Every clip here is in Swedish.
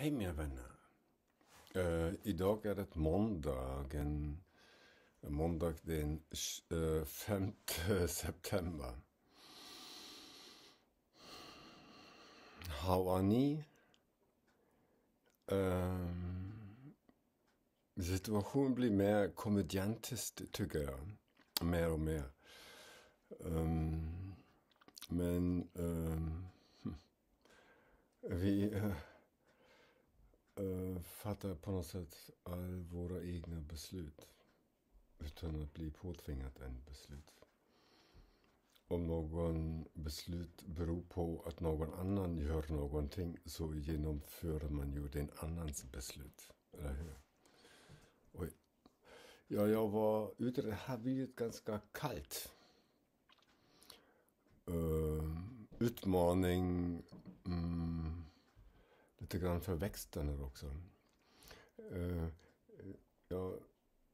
Hej mina vänner. Uh, idag är det måndagen. Måndag den uh, eh, 5 september. How are ni? Uh, situationen blir mer komediantisk tycker jag. Mer och mer. Um, men um, vi... Uh, Eh, fatta på något sätt all eh, våra egna beslut. Utan att bli påtvingat en beslut. Om någon beslut beror på att någon annan gör någonting så genomför man ju den annans beslut. Eller hur? Och, ja, jag var ute, det har blivit ganska kallt. Uh, utmaning. Mm, lite grann för växten här också. Eh, ja,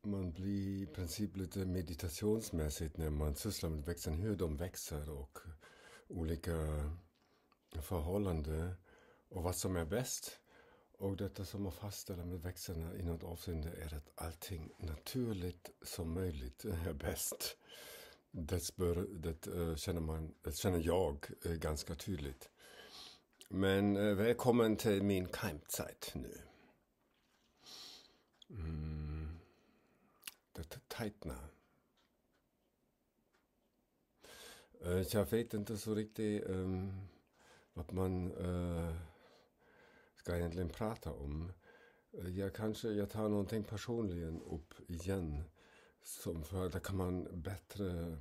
man blir i princip lite meditationsmässigt när man sysslar med växten, hur de växer och olika förhållanden och vad som är bäst. Och detta som man fastställer med växterna i något avseende är att allting naturligt som möjligt är bäst. Det, spör, det, eh, känner, man, det känner jag eh, ganska tydligt. Men äh, välkommen till min Keimzeit nu. Mm. Det tajtnar. Äh, eh, jag vet inte så riktigt ähm, vad man äh, ska egentligen prata om. Jag kanske jag tar någonting personligen upp igen. Som för där kan man bättre,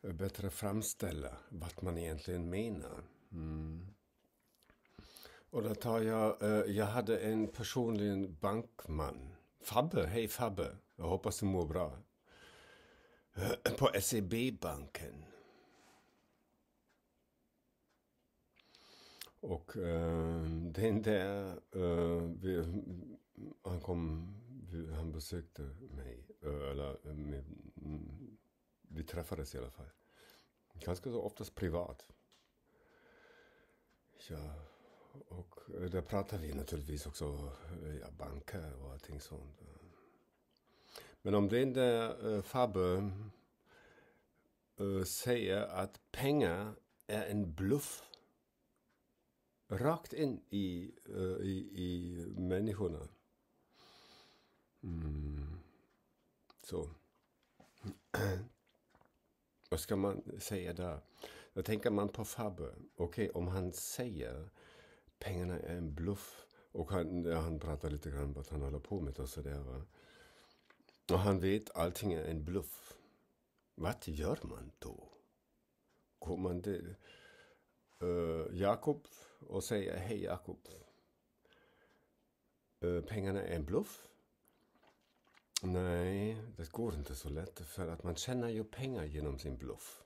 bättre framställa vad man egentligen menar. Mm. Och då tar jag, eh, jag hade en personlig bankman. Fabbe, hej Fabbe. Jag hoppas du mår bra. Eh, på SEB-banken. Och eh, den där, eh, vi, han kom, vi, han besökte mig. Eh, eller, eh, med, mm, vi träffades i alla fall. Ganska så oftast privat. Ja, och där pratar vi naturligtvis också eh, ja, banker och allting sånt. Men om den där äh, Fabbe äh, säger att pengar är en bluff rakt in i, äh, i, i människorna. Mm. Så. Vad ska man säga där? Då tänker man på Fabbe. Okej, okay, om han säger pengarna är en bluff. Och han, ja, han pratar lite grann om vad han håller på med och sådär. Och han vet allting är en bluff. Vad gör man då? Går man till uh, Jakob och säger Hej Jakob. Uh, pengarna är en bluff. Nej, det går inte så lätt för att man tjänar ju pengar genom sin bluff.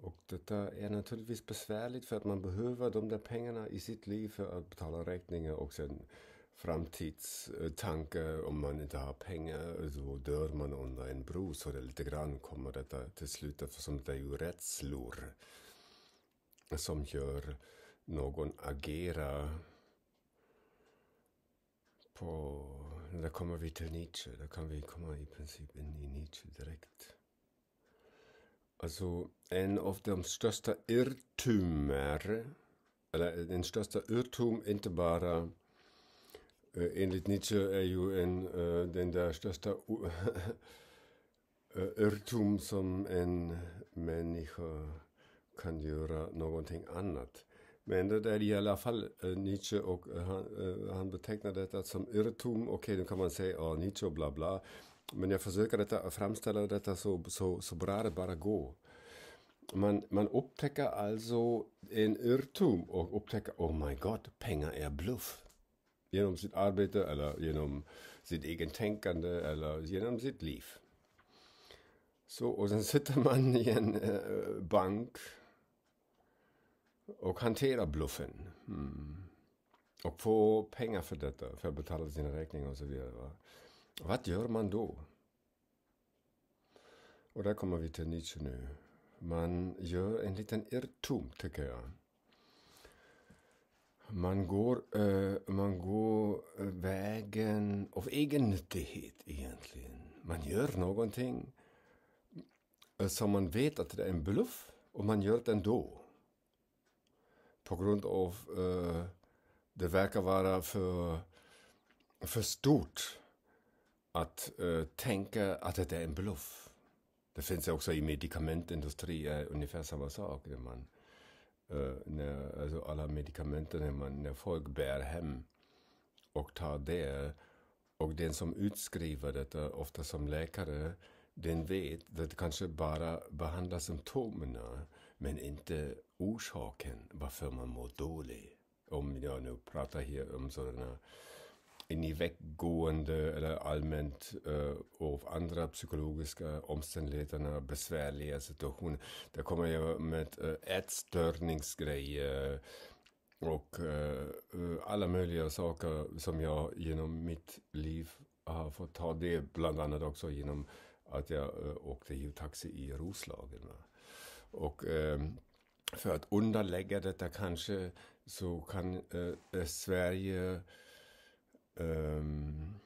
Och detta är naturligtvis besvärligt för att man behöver de där pengarna i sitt liv för att betala räkningar och sen framtidstanke om man inte har pengar så dör man under en bro. Så det lite grann kommer detta till slut eftersom det är ju rädslor som gör någon agera på... Där kommer vi till Nietzsche, där kan vi komma i princip in i Nietzsche direkt. Alltså en av de största irrtumer, eller eh, den största irrtum, inte bara eh, enligt Nietzsche är ju en, eh, den där största irrtum som en människa kan göra någonting annat. Men det är i alla fall Nietzsche och han, han betecknar detta som irrtum. Okej, okay, då kan man säga oh, Nietzsche och bla bla. Men jag försöker detta, framställa detta så, så, så bra det bara går. Man, man upptäcker alltså en irrtum och upptäcker, oh my god, pengar är bluff. Genom sitt arbete eller genom sitt egen tänkande eller genom sitt liv. Så, och sen sitter man i en äh, bank och hanterar bluffen. Mm. Och får pengar för detta, för att betala sina räkningar och så vidare. Va? Vad gör man då? Och där kommer vi till Nietzsche nu. Man gör en liten irrtum, tycker jag. Man går, uh, man går eh, vägen av egennyttighet egentligen. Man gör någonting eh, som man vet att det är en bluff och man gör det ändå. På grund av uh, det verkar vara för, för stort att eh, tänka att det är en bluff. Det finns också i medikamentindustrin ungefär samma sak. När man, eh, när, alltså alla medikamenter när, man, när folk bär hem och tar det och den som utskriver detta, eh, ofta som läkare, den vet att det kanske bara behandlar symptomen men inte orsaken varför man mår dåligt. Om jag nu pratar här om sådana in die weggående eller allmänt eh, av andra psykologiska omständigheterna besvärliga situationer. Där kommer jag med eh, ätstörningsgrejer och eh, eh, eh alla möjliga saker som jag genom mitt liv har fått ta del, bland annat också genom att jag eh, åkte ju taxi i Roslagen. Och eh, för att underlägga detta kanske så kan eh, Sverige ähm,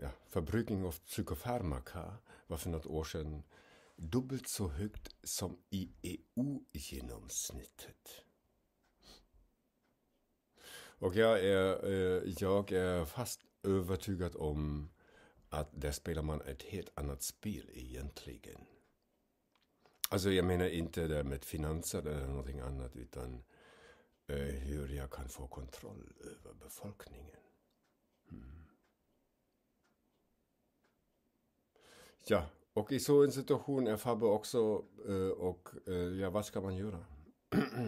ja, förbrukning av psykofarmaka var för något år sedan dubbelt så högt som i EU-genomsnittet. Och jag är, jag är fast övertygad om att där spelar man ett helt annat spel egentligen. Alltså jag menar inte det med finanser eller någonting annat utan hur øh, jag kan få kontroll över befolkningen. Mm. Ja, och i så en situation är Fabbe också eh, och eh, ja, vad ska man göra?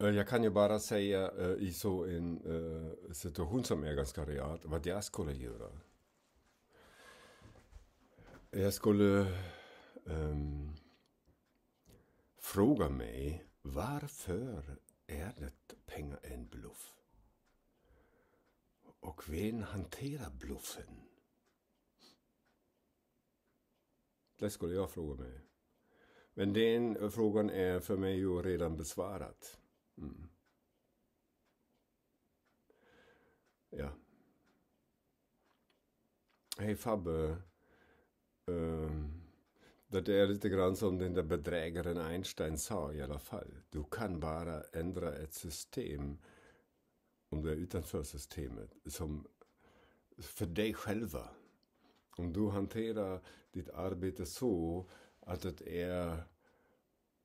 Eh, jag kan ju bara säga eh, i så en eh, situation som är ganska real, vad jag skulle göra. Jag skulle ähm, fråga mig varför är det pengar en bluff? och wen hantera bluffen? Det skulle jag fråga mig. Men den äh, frågan är för mig ju redan besvarad. Mm. Hm. Ja. Hej Fabbe. Ähm, det är lite grann som den där bedrägaren Einstein sa i alla fall. Du kan bara ändra ett system om du är utanför systemet, som för dig själva. Om du hanterar ditt arbete så att det är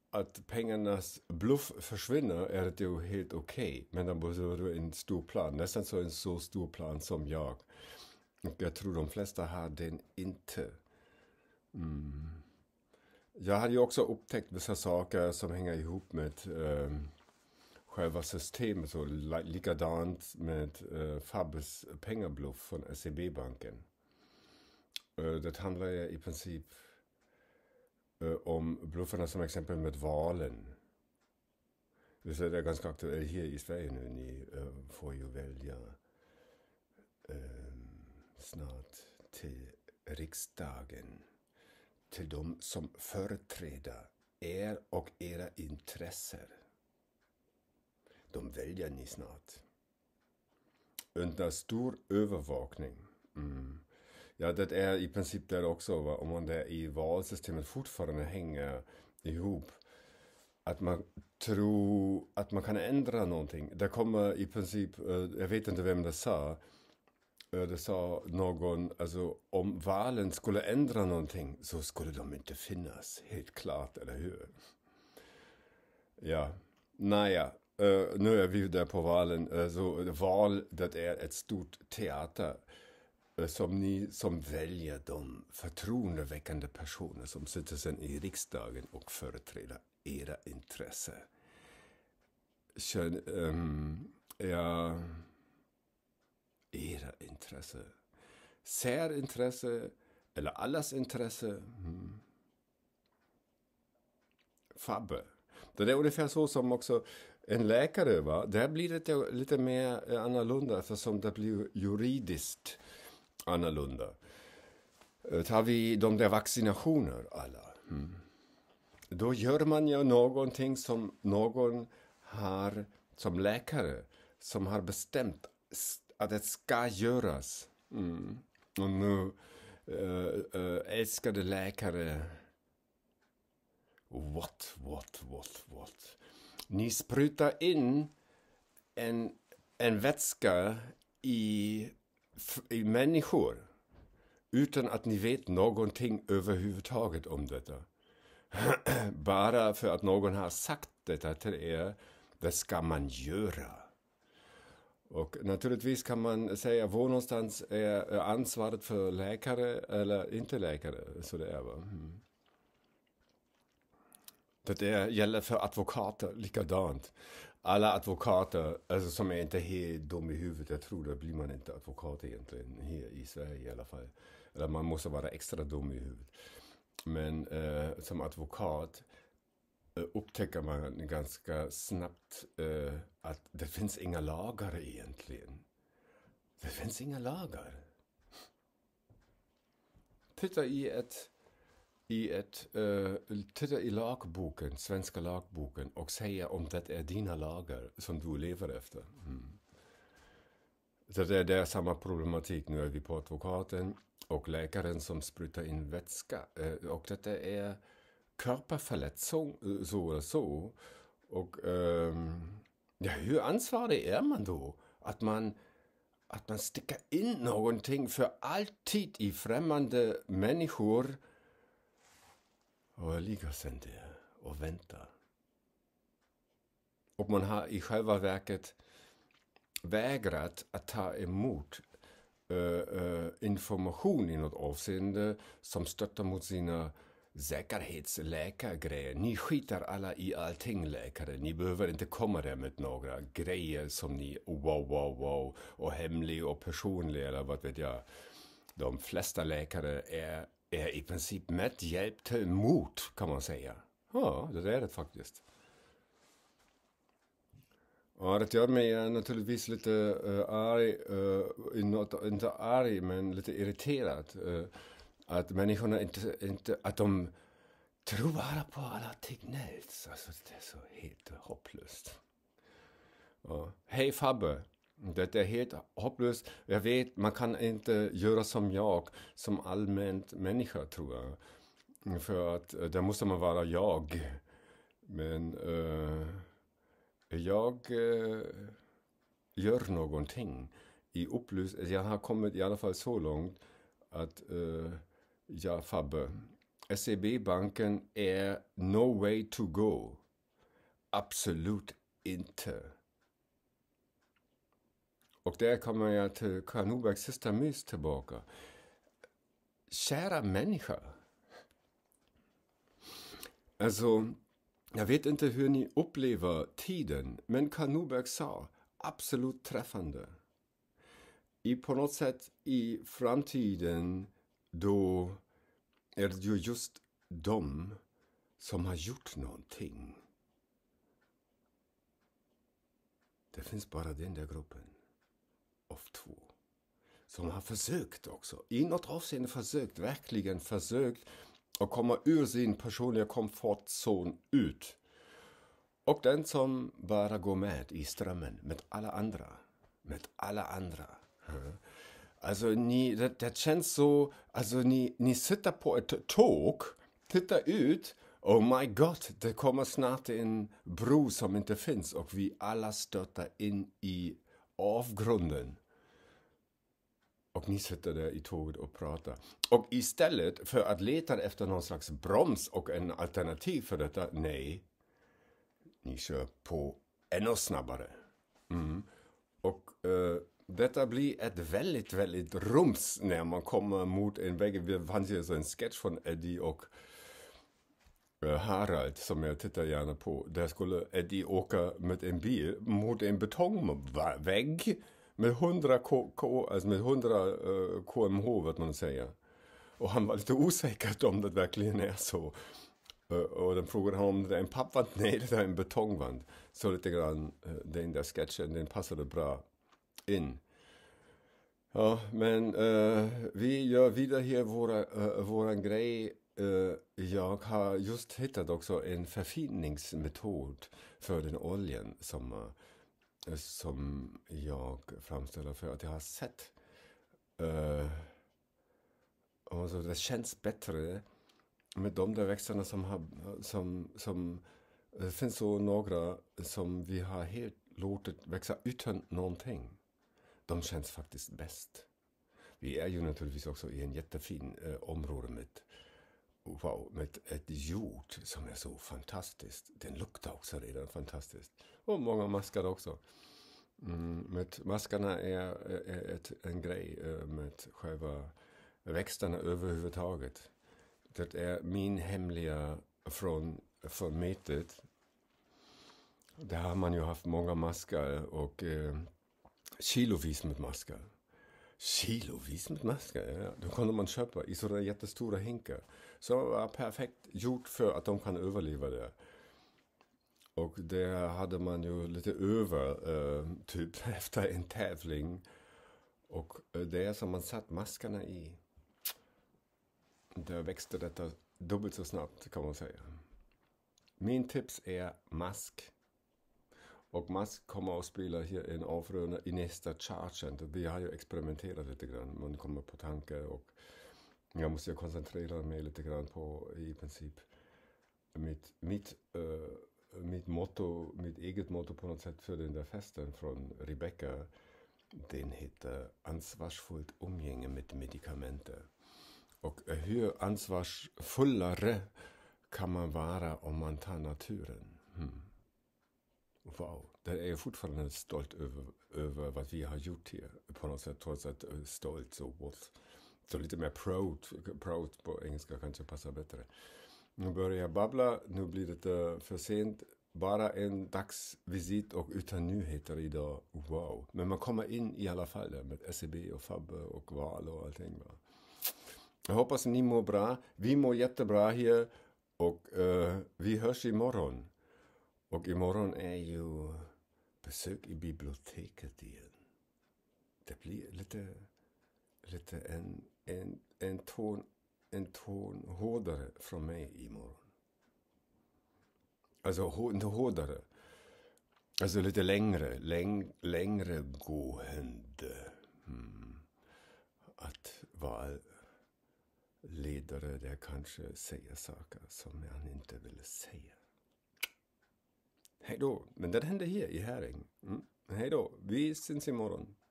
att pengarnas bluff försvinner är det ju helt okej. Okay. Men då behöver du en stor plan, nästan så en så stor plan som jag. Och jag tror de flesta har den inte. Mm. Jag har ju också upptäckt vissa saker som hänger ihop med um, Själva systemet så likadant med äh, eh, Fabes pengabluff från SEB-banken. Äh, eh, det handlar ja i princip äh, om bluffarna som exempel med valen. Det är ganska aktuellt här i Sverige nu. Ni får ju välja snart till riksdagen. Till de som företräder er och era intressen de väljer ni snart. Und när stor övervakning. Mm. Ja, det är i princip där också, va? om man där i valsystemet fortfarande hänger ihop. Att man tror att man kan ändra någonting. Det kommer i princip, eh, jag vet inte vem det sa, eh, det sa någon, alltså om valen skulle ändra någonting så skulle de inte finnas, helt klart, eller hur? Ja, naja, Uh, nu är vi ju där på valen. Alltså, val, det är ett stort teater eh, som ni som väljer de förtroendeväckande personer som sitter sen i riksdagen och företräder era intressen. um, ja, era intressen. Särintresse eller allas intresse. Mm. Fabbe. Det är ungefär så som också en läkare, va? där blir det lite mer eh, annorlunda eftersom det blir juridiskt annorlunda. Eh, tar vi de där vaccinationer alla, mm. då gör man ju någonting som någon har som läkare som har bestämt att det ska göras. Mm. Och nu, äh, äh, älskade läkare, what, what, what, what? Ni sprutar in en, en vätska i, i människor utan att ni vet någonting överhuvudtaget om detta. Bara för att någon har sagt detta till er, det ska man göra. Och naturligtvis kan man säga var någonstans är ansvaret för läkare eller inte läkare. Så det är, va? Mm. Det gäller för advokater likadant. Alla advokater, alltså som är inte helt dum i huvudet, jag tror det blir man inte advokat egentligen här i Sverige i alla fall. Eller man måste vara extra dum i huvudet. Men eh, som advokat eh, upptäcker man ganska snabbt eh, att det finns inga lagar egentligen. Det finns inga lagar. Titta i ett i, ett, uh, titta i lagboken, svenska lagboken och säga om det är dina lagar som du lever efter. Mm. det är, det samma problematik. Nu är vi på advokaten och läkaren som sprutar in vätska. Eh, och detta är körperförletzung, så eller så. Och um, ja, hur ansvarig är man då? Att man att man sticker in någonting för alltid i främmande människor och jag ligger sen där och väntar. Och man har i själva verket vägrat att ta emot äh, øh, äh, øh, information i något avseende som stöttar mot sina säkerhetsläkargrejer. Ni skiter alla i allting läkare. Ni behöver inte komma där med några grejer som ni wow, wow, wow och hemlig och personlig eller vad vet jag. De flesta läkare är är i princip mätt hjälp till mot, kan man säga. Ja, det är det faktiskt. Ja, det gör mig eh, naturligtvis lite uh, arg, uh, eh, not, inte arg, men lite irriterad. Uh, att människorna inte, inte, att de tror bara på alla Tegnells. Alltså det är så helt hopplöst. Ja. Hej Fabbe! Det är helt hopplöst. Jag vet, man kan inte göra som jag, som allmänt människa tror jag. För att eh, där måste man vara jag. Men uh, jag uh, gör någonting i upplös... Jag har kommit i alla fall så långt att uh, jag, Fabbe, SEB-banken är no way to go. Absolut inte. Och där kommer jag till Karl Norbergs sista mys tillbaka. Kära människa. Alltså, jag vet inte hur ni upplever tiden, men Karl Norberg sa absolut träffande. I, på något sätt i framtiden då är det ju just de som har gjort någonting. Det finns bara den där gruppen. av två som har försökt också, inåt avseende försökt, verkligen försökt att komma ur sin personliga komfortzon ut. Och den som dann går med i strömmen med alla Mit Med anderen. Also, Alltså ni, det, det känns så, alltså ni, ni sitter på ett äh, tåg, tittar ut Oh my god, det kommer snart en bro som inte finns och vi alla störtar in i avgrunden. Och ni sitter där i tåget och pratar. Och istället för att leta efter någon slags broms och en alternativ för detta, nej. Ni kör på ännu snabbare. Mm. Och uh, detta blir ett väldigt, väldigt rums när man kommer mot en vägg. Det fanns ju alltså en sketch från Eddie och eh, Harald som jag tittar gärna på. Där skulle Eddie åka med en bil mot en betongvägg med 100, K, K, alltså med 100 uh, KMH, vad man säger. Och han var lite osäker om det verkligen är så. Uh, och den frågade han om det är en pappvand. Nej, det är en betongvand. Så lite grann, uh, den där sketchen, den passade bra in. Ja, men uh, vi gör vidare här våra, våran grej. jag har just hittat också en förfinningsmetod för den oljan som som jag framställer för att jag har sett. Uh, alltså det känns bättre med de där växterna som har... Som, som, det eh, finns så några som vi har helt låtit växa utan någonting. De känns faktiskt bäst. Vi är ju naturligtvis också i en jättefin eh, område med wow, med ett, jord som är så fantastiskt. Den luktar också redan fantastiskt. Och många maskar också. Mm, med, maskarna är, är ett, en grej eh, med själva växterna överhuvudtaget. Det är min hemliga från, från metet. Där har man ju haft många maskar och eh, kilovis med maskar. Kilovis med maskar, ja. Då kunde man köpa i sådana jättestora hinkar. Som var perfekt gjort för att de kan överleva det. Och det hade man ju lite över, eh, typ efter en tävling. Och eh, det som man satt maskarna i, där växte detta dubbelt så snabbt kan man säga. Min tips är mask Och man kommer att spela här en avrunda i nästa chargen. Vi har ju experimenterat lite grann. Man kommer på tankar och jag måste ju koncentrera mig lite grann på i princip mitt, mitt, äh, mitt motto, mitt eget motto på något sätt för den där festen från Rebecca. Den heter Ansvarsfullt umgänge med medikamenter. Och hur ansvarsfullare kan man vara om man tar naturen? Hmm. Wow, där är jag fortfarande stolt över, över vad vi har gjort här. På något sätt, trots att eh, stolt så what? Så lite mer proud, proud på engelska kanske passar bättre. Nu börjar jag babbla, nu blir det eh, för sent. Bara en dagsvisit och utan nyheter idag. Wow. Men man kommer in i alla fall med SEB och Fabbe och val och allting. Jag hoppas ni mår bra. Vi mår jättebra här och uh, vi hörs imorgon. Och imorgon är ju besök i biblioteket igen. Det blir lite, lite en, en, en, ton, en ton hårdare från mig imorgon. Alltså inte hårdare. Alltså lite längre, läng, längre gående. Mm. Att ledare där kanske säger saker som jag inte vill säga. Hej då. Men det händer här i Häring. Mm. Hej då. Vi syns imorgon.